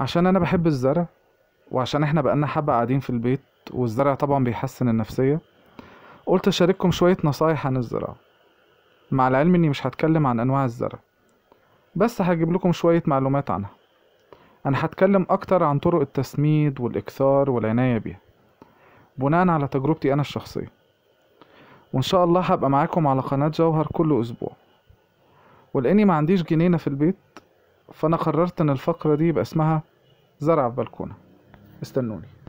عشان انا بحب الزرع وعشان احنا بقالنا حبة قاعدين في البيت والزرع طبعا بيحسن النفسية قلت اشارككم شوية نصايح عن الزراعة مع العلم اني مش هتكلم عن انواع الزرع بس هجيب لكم شوية معلومات عنها انا هتكلم اكتر عن طرق التسميد والاكثار والعناية بيها بناء على تجربتي انا الشخصية وان شاء الله هبقى معاكم على قناة جوهر كل اسبوع ولاني ما عنديش جنينة في البيت فأنا قررت إن الفقرة دي يبقى اسمها زرع في بلكونة استنوني